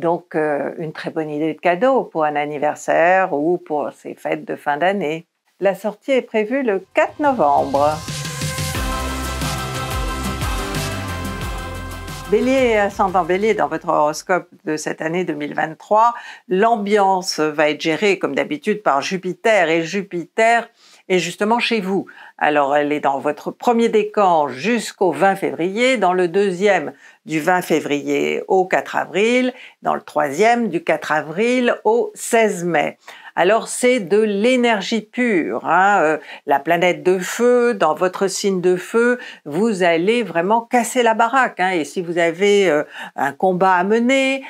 donc, euh, une très bonne idée de cadeau pour un anniversaire ou pour ces fêtes de fin d'année. La sortie est prévue le 4 novembre. Bélier et ascendant bélier dans votre horoscope de cette année 2023, l'ambiance va être gérée comme d'habitude par Jupiter et Jupiter est justement chez vous. Alors elle est dans votre premier décan jusqu'au 20 février, dans le deuxième du 20 février au 4 avril, dans le troisième du 4 avril au 16 mai alors c'est de l'énergie pure. Hein, euh, la planète de feu, dans votre signe de feu, vous allez vraiment casser la baraque. Hein. Et si vous avez euh, un combat à mener,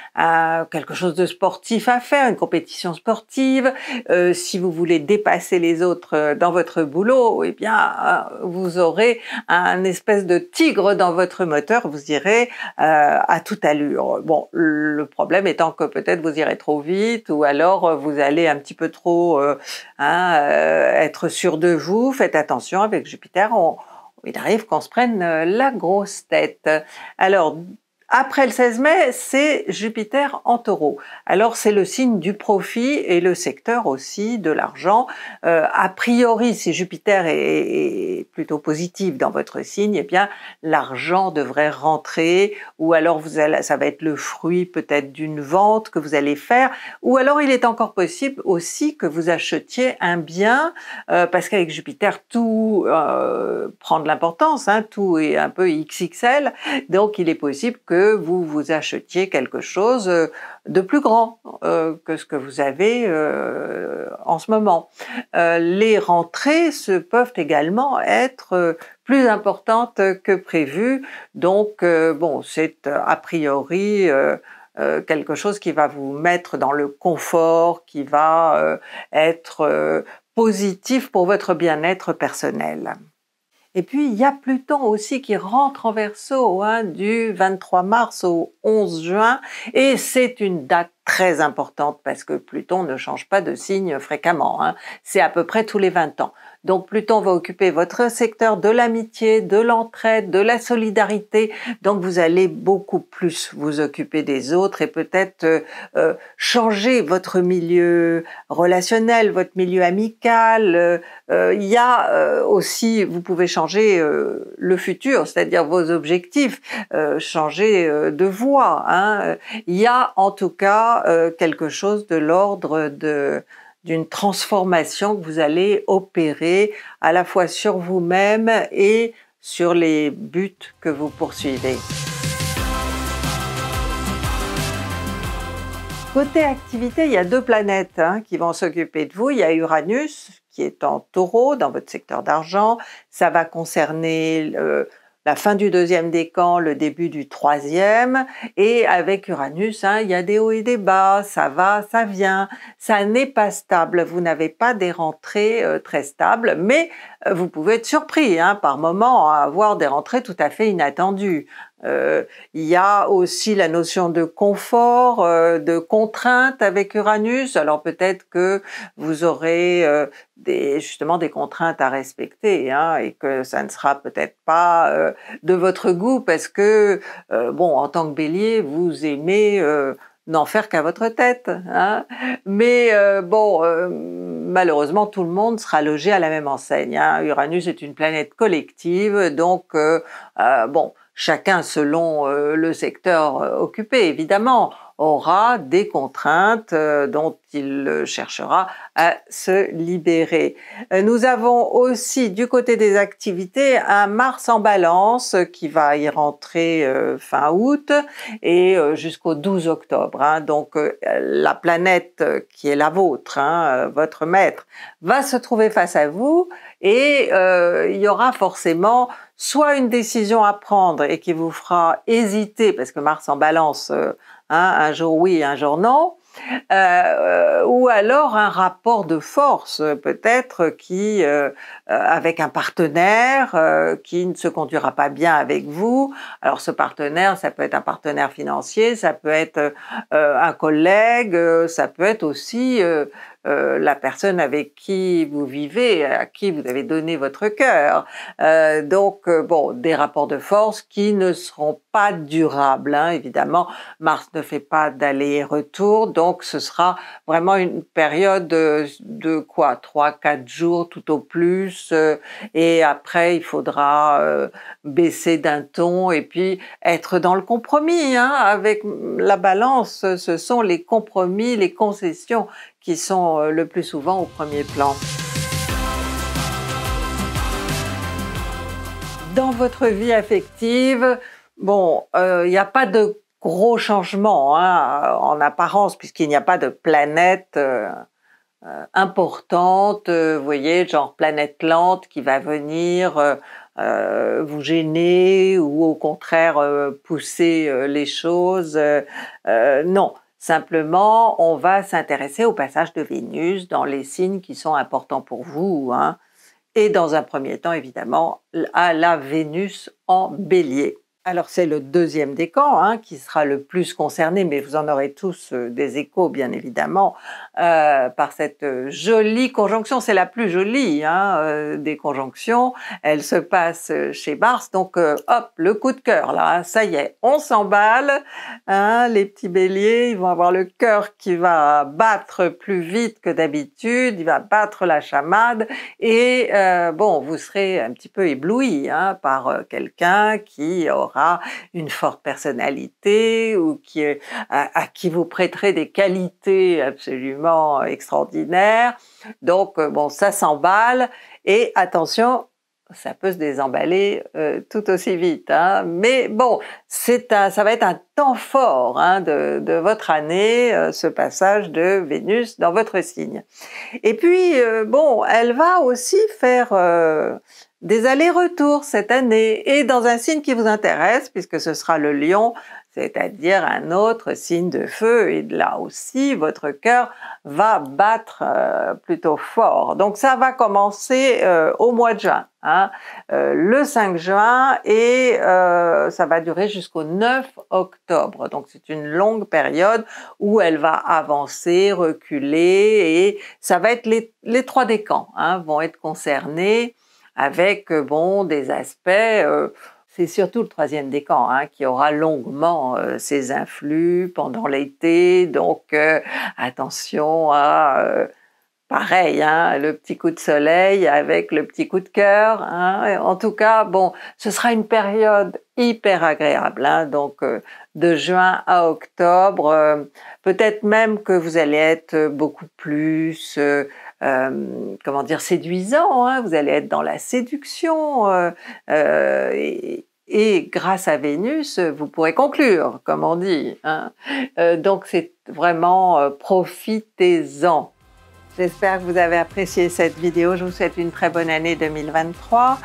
quelque chose de sportif à faire, une compétition sportive, euh, si vous voulez dépasser les autres dans votre boulot, eh bien, vous aurez un espèce de tigre dans votre moteur, vous irez à toute allure. Bon, le problème étant que peut-être vous irez trop vite ou alors vous allez un petit peu trop euh, hein, euh, être sûr de vous, faites attention avec Jupiter, on, il arrive qu'on se prenne euh, la grosse tête. Alors, après le 16 mai, c'est Jupiter en taureau. Alors c'est le signe du profit et le secteur aussi de l'argent. Euh, a priori, si Jupiter est, plutôt positif dans votre signe, eh bien l'argent devrait rentrer ou alors vous allez, ça va être le fruit peut-être d'une vente que vous allez faire ou alors il est encore possible aussi que vous achetiez un bien euh, parce qu'avec Jupiter, tout euh, prend de l'importance, hein. tout est un peu XXL, donc il est possible que vous vous achetiez quelque chose euh, de plus grand euh, que ce que vous avez euh, en ce moment. les rentrées peuvent également être plus importantes que prévu. donc bon, c'est a priori quelque chose qui va vous mettre dans le confort, qui va être positif pour votre bien-être personnel. Et puis, il y a Pluton aussi qui rentre en verso hein, du 23 mars au 11 juin, et c'est une date très importante parce que Pluton ne change pas de signe fréquemment. Hein. C'est à peu près tous les 20 ans. Donc Pluton va occuper votre secteur de l'amitié, de l'entraide, de la solidarité. Donc vous allez beaucoup plus vous occuper des autres et peut-être euh, euh, changer votre milieu relationnel, votre milieu amical. Euh, il y a aussi, vous pouvez changer le futur, c'est-à-dire vos objectifs, changer de voie. Hein. Il y a en tout cas euh, quelque chose de l'ordre d'une transformation que vous allez opérer à la fois sur vous-même et sur les buts que vous poursuivez. Côté activité, il y a deux planètes hein, qui vont s'occuper de vous. Il y a Uranus qui est en taureau dans votre secteur d'argent. Ça va concerner euh, la fin du deuxième décan, le début du troisième, et avec Uranus, hein, il y a des hauts et des bas, ça va, ça vient, ça n'est pas stable, vous n'avez pas des rentrées euh, très stables, mais euh, vous pouvez être surpris hein, par moment à avoir des rentrées tout à fait inattendues. Euh, il y a aussi la notion de confort, euh, de contrainte avec Uranus. Alors peut-être que vous aurez euh, des, justement des contraintes à respecter hein, et que ça ne sera peut-être pas de votre goût parce que, bon, en tant que bélier, vous aimez n'en faire qu'à votre tête. Hein. Mais bon, malheureusement, tout le monde sera logé à la même enseigne. Hein. Uranus est une planète collective, donc bon, chacun selon euh, le secteur euh, occupé, évidemment, aura des contraintes euh, dont il cherchera à se libérer. Nous avons aussi du côté des activités un Mars en balance qui va y rentrer fin août et jusqu'au 12 octobre. Hein. Donc la planète qui est la vôtre, hein, votre maître, va se trouver face à vous et il y aura forcément soit une décision à prendre et qui vous fera hésiter, parce que Mars en balance euh, hein, un jour oui, un jour non, euh, ou alors un rapport de force peut-être qui euh, avec un partenaire qui ne se conduira pas bien avec vous. Alors ce partenaire, ça peut être un partenaire financier, ça peut être un collègue, ça peut être aussi euh, la personne avec qui vous vivez, à qui vous avez donné votre cœur. Euh, donc, euh, bon, des rapports de force qui ne seront pas durables, hein. évidemment. Mars ne fait pas d'aller-retour, donc ce sera vraiment une période de, quoi trois, quatre jours tout au plus, et après, il faudra baisser d'un ton et puis être dans le compromis. Hein. avec la balance, ce sont les compromis, les concessions qui sont euh, le plus souvent au premier plan. Dans votre vie affective, bon, euh, il n'y a pas de gros changements hein, en apparence puisqu'il n'y a pas de planète euh, importante, vous voyez, genre planète lente qui va venir vous gêner ou au contraire pousser les choses. non, Simplement, on va s'intéresser au passage de Vénus dans les signes qui sont importants pour vous. Hein. et dans un premier temps, évidemment, à la Vénus en bélier. Alors c'est le deuxième des camps hein, qui sera le plus concerné, mais vous en aurez tous euh, des échos bien évidemment euh, par cette euh, jolie conjonction. C'est la plus jolie hein, des conjonctions. Elle se passe chez Mars, donc hop le coup de cœur là. Hein, ça y est, on s'emballe. les petits béliers, ils vont avoir le cœur qui va battre plus vite que d'habitude. Il va battre la chamade et bon, vous serez un petit peu ébloui par quelqu'un qui aura aura une forte personnalité ou euh, à, qui vous prêterez des qualités absolument extraordinaires. Donc, euh, bon, ça s'emballe et attention, ça peut se désemballer euh, tout aussi vite. Hein. Mais bon, ça va être un temps fort hein, de, votre année, ce passage de Vénus dans votre signe. Et puis, bon, elle va aussi faire des allers-retours cette année et dans un signe qui vous intéresse puisque ce sera le lion, c'est-à-dire un autre signe de feu et là aussi votre cœur va battre euh, plutôt fort. Donc ça va commencer euh, au mois de juin, hein. euh, le 5 juin et ça va durer jusqu'au 9 octobre. Donc c'est une longue période où elle va avancer, reculer et ça va être les, les trois décans hein, vont être concernés avec euh, bon des aspects. Euh, c'est surtout le troisième décan hein, qui aura longuement euh, ses influx pendant l'été. Donc attention à pareil, hein, le petit coup de soleil avec le petit coup de cœur. Hein. En tout cas, bon, ce sera une période hyper agréable. Hein. donc, de juin à octobre, peut-être même que vous allez être beaucoup plus euh, comment dire, séduisant, hein. vous allez être dans la séduction. Euh, euh, et, grâce à Vénus, vous pourrez conclure, comme on dit. Hein. donc c'est vraiment profitez-en. J'espère que vous avez apprécié cette vidéo. Je vous souhaite une très bonne année 2023.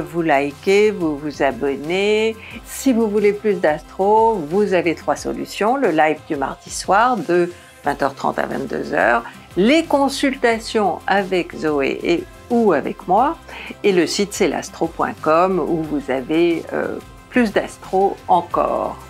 vous likez, vous vous abonnez. Si vous voulez plus d'astro, vous avez trois solutions. Le live du mardi soir de 20h30 à 22h, les consultations avec Zoé et ou avec moi. Et le site c'est l'astro.com où vous avez euh, plus d'astro encore.